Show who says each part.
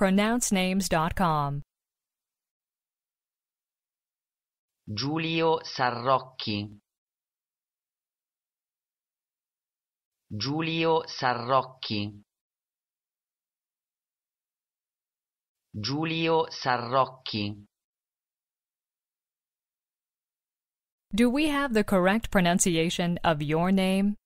Speaker 1: pronouncenames.com.
Speaker 2: Giulio Sarrocchi. Giulio Sarrocchi. Giulio Sarrocchi.
Speaker 1: Do we have the correct pronunciation of your name?